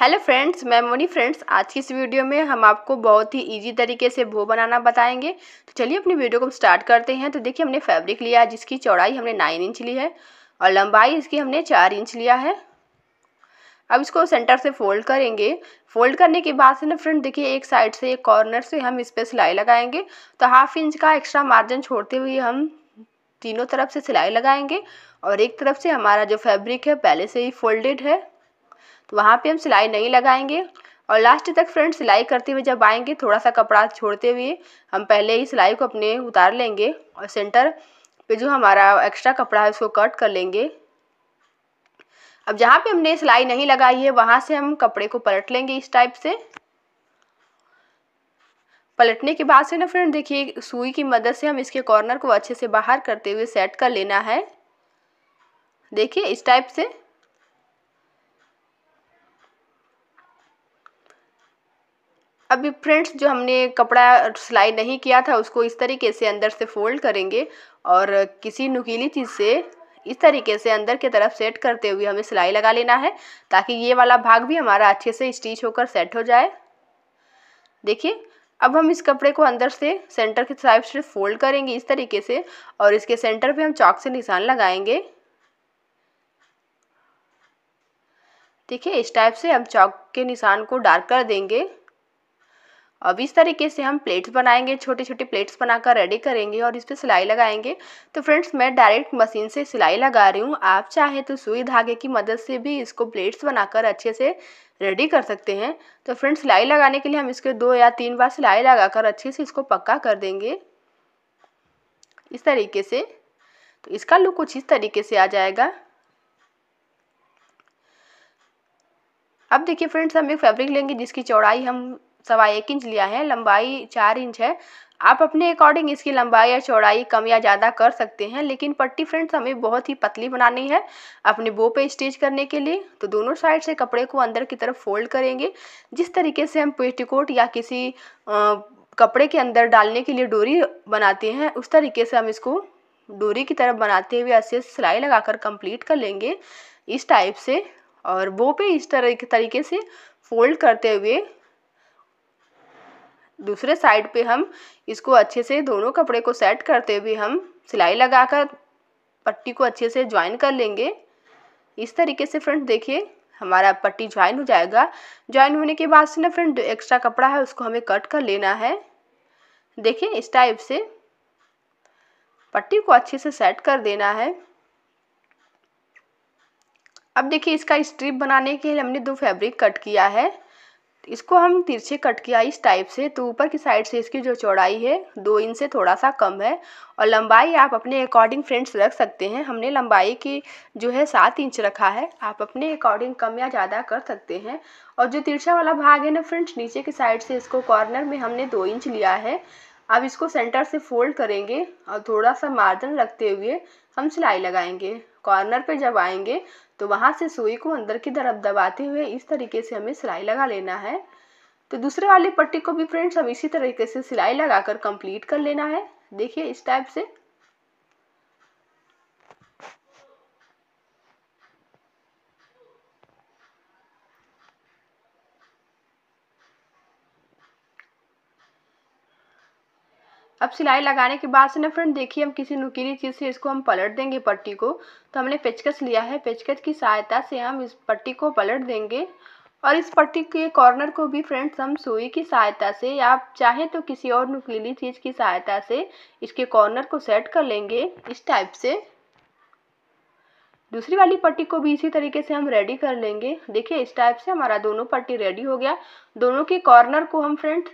hello friends मैं Moni friends आज की इस वीडियो में हम आपको बहुत ही इजी तरीके से भो बनाना बताएंगे तो चलिए अपनी वीडियो को हम स्टार्ट करते हैं तो देखिए हमने फैब्रिक लिया है जिसकी चौड़ाई हमने नाइन इंच ली है और लंबाई इसकी हमने चार इंच लिया है अब इसको सेंटर से फोल्ड करेंगे फोल्ड करने के बाद से ना फ्रेंड देखिए एक साइड से एक कॉर्नर से हम इस पर सिलाई लगाएंगे तो हाफ इंच का एक्स्ट्रा मार्जिन छोड़ते हुए हम तीनों तरफ से सिलाई लगाएंगे और एक तरफ से हमारा जो फैब्रिक है पहले से ही फोल्डेड है तो वहाँ पे हम सिलाई नहीं लगाएंगे और लास्ट तक फ्रेंड सिलाई करते हुए जब आएंगे थोड़ा सा कपड़ा छोड़ते हुए हम पहले ही सिलाई को अपने उतार लेंगे और सेंटर पे जो हमारा एक्स्ट्रा कपड़ा है उसको कट कर लेंगे अब जहाँ पे हमने सिलाई नहीं लगाई है वहाँ से हम कपड़े को पलट लेंगे इस टाइप से पलटने के बाद से ना फ्रेंड देखिए सुई की मदद से हम इसके कॉर्नर को अच्छे से बाहर करते हुए सेट कर लेना है देखिए इस टाइप से अभी फ्रेंड्स जो हमने कपड़ा सिलाई नहीं किया था उसको इस तरीके से अंदर से फोल्ड करेंगे और किसी नुकीली चीज़ से इस तरीके से अंदर की तरफ सेट करते हुए हमें सिलाई लगा लेना है ताकि ये वाला भाग भी हमारा अच्छे से स्टिच होकर सेट हो जाए देखिए अब हम इस कपड़े को अंदर से सेंटर के साइड से फोल्ड करेंगे इस तरीके से और इसके सेंटर पे हम चौक से निशान लगाएंगे देखिए इस टाइप से हम चौक के निशान को डार्क कर देंगे अब इस तरीके से हम प्लेट्स बनाएंगे छोटे छोटे प्लेट्स बनाकर रेडी करेंगे और इस पर सिलाई लगाएंगे तो फ्रेंड्स मैं डायरेक्ट मशीन से सिलाई लगा रही हूँ आप चाहे तो सुई धागे की मदद से भी इसको प्लेट्स बनाकर अच्छे से रेडी कर सकते हैं तो फ्रेंड्स सिलाई लगाने के लिए हम इसके दो या तीन बार सिलाई लगाकर अच्छे से इसको पक्का कर देंगे इस तरीके से तो इसका लुक कुछ इस तरीके से आ जाएगा अब देखिए फ्रेंड्स हम एक फैब्रिक लेंगे जिसकी चौड़ाई हम सवा एक इंच लिया है लंबाई चार इंच है आप अपने अकॉर्डिंग इसकी लंबाई या चौड़ाई कम या ज़्यादा कर सकते हैं लेकिन पट्टी फ्रेंड्स हमें बहुत ही पतली बनानी है अपने बो पे स्टिच करने के लिए तो दोनों साइड से कपड़े को अंदर की तरफ फोल्ड करेंगे जिस तरीके से हम पेटीकोट या किसी आ, कपड़े के अंदर डालने के लिए डोरी बनाते हैं उस तरीके से हम इसको डोरी की तरफ बनाते हुए ऐसे सिलाई कर कंप्लीट कर लेंगे इस टाइप से और बो पे इस तरह तरीके से फोल्ड करते हुए दूसरे साइड पे हम इसको अच्छे से दोनों कपड़े को सेट करते हुए हम सिलाई लगाकर पट्टी को अच्छे से ज्वाइन कर लेंगे इस तरीके से फ्रेंड देखिए हमारा पट्टी ज्वाइन हो जाएगा ज्वाइन होने के बाद से ना फ्रेंड एक्स्ट्रा कपड़ा है उसको हमें कट कर लेना है देखिए इस टाइप से पट्टी को अच्छे से सेट कर देना है अब देखिए इसका स्ट्रिप बनाने के लिए हमने दो फैब्रिक कट किया है इसको हम तिरछे कट किया इस टाइप से तो ऊपर की साइड से इसकी जो चौड़ाई है दो इंच से थोड़ा सा कम है और लंबाई आप अपने अकॉर्डिंग फ्रेंड्स रख सकते हैं हमने लंबाई की जो है सात इंच रखा है आप अपने अकॉर्डिंग कम या ज़्यादा कर सकते हैं और जो तिरछा वाला भाग है ना फ्रेंड्स नीचे की साइड से इसको कॉर्नर में हमने दो इंच लिया है अब इसको सेंटर से फोल्ड करेंगे और थोड़ा सा मार्जिन रखते हुए हम सिलाई लगाएंगे कॉर्नर पे जब आएंगे तो वहाँ से सुई को अंदर की तरफ दबाते हुए इस तरीके से हमें सिलाई लगा लेना है तो दूसरे वाली पट्टी को भी फ्रेंड्स हम इसी तरीके से सिलाई लगाकर कंप्लीट कर लेना है देखिए इस टाइप से अब सिलाई लगाने के बाद से ना फ्रेंड देखिए हम किसी नुकीली चीज़ से इसको हम पलट देंगे पट्टी को तो हमने पेचकस लिया है पेचकस की सहायता से हम इस पट्टी को पलट देंगे और इस पट्टी के कॉर्नर को भी फ्रेंड्स हम सुई की सहायता से या आप चाहें तो किसी और नुकीली चीज़ की सहायता से इसके कॉर्नर को सेट कर लेंगे इस टाइप से दूसरी वाली पट्टी को भी इसी तरीके से हम रेडी कर लेंगे देखिए इस टाइप से हमारा दोनों पट्टी रेडी हो गया दोनों के कॉर्नर को हम फ्रेंड्स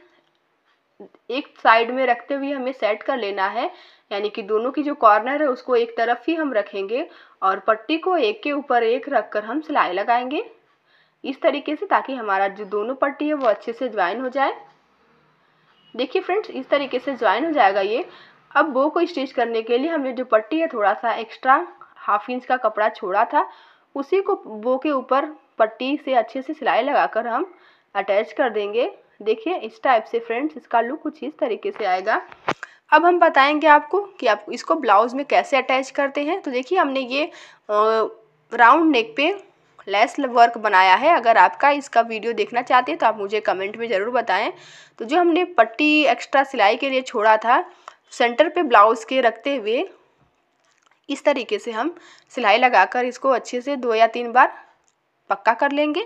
एक साइड में रखते हुए हमें सेट कर लेना है यानी कि दोनों की जो कॉर्नर है उसको एक तरफ ही हम रखेंगे और पट्टी को एक के ऊपर एक रख कर हम सिलाई लगाएंगे इस तरीके से ताकि हमारा जो दोनों पट्टी है वो अच्छे से ज्वाइन हो जाए देखिए फ्रेंड्स इस तरीके से ज्वाइन हो जाएगा ये अब बो को स्टिच करने के लिए हमने जो पट्टी है थोड़ा सा एक्स्ट्रा हाफ इंच का कपड़ा छोड़ा था उसी को बो के ऊपर पट्टी से अच्छे से सिलाई लगाकर हम अटैच कर देंगे देखिए इस टाइप से फ्रेंड्स इसका लुक कुछ इस तरीके से आएगा अब हम बताएंगे आपको कि आप इसको ब्लाउज़ में कैसे अटैच करते हैं तो देखिए हमने ये राउंड नेक पे लेस वर्क बनाया है अगर आपका इसका वीडियो देखना चाहते हैं तो आप मुझे कमेंट में ज़रूर बताएं तो जो हमने पट्टी एक्स्ट्रा सिलाई के लिए छोड़ा था सेंटर पे ब्लाउज़ के रखते हुए इस तरीके से हम सिलाई लगाकर इसको अच्छे से दो या तीन बार पक्का कर लेंगे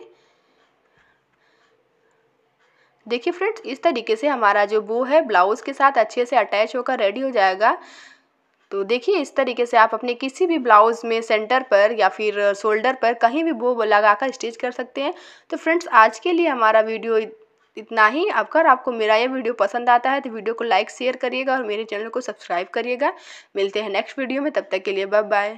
देखिए फ्रेंड्स इस तरीके से हमारा जो बो है ब्लाउज़ के साथ अच्छे से अटैच होकर रेडी हो जाएगा तो देखिए इस तरीके से आप अपने किसी भी ब्लाउज़ में सेंटर पर या फिर शोल्डर पर कहीं भी बो लगाकर स्टिच कर सकते हैं तो फ्रेंड्स आज के लिए हमारा वीडियो इतना ही अब अगर आपको मेरा ये वीडियो पसंद आता है तो वीडियो को लाइक शेयर करिएगा और मेरे चैनल को सब्सक्राइब करिएगा मिलते हैं नेक्स्ट वीडियो में तब तक के लिए बाय बाय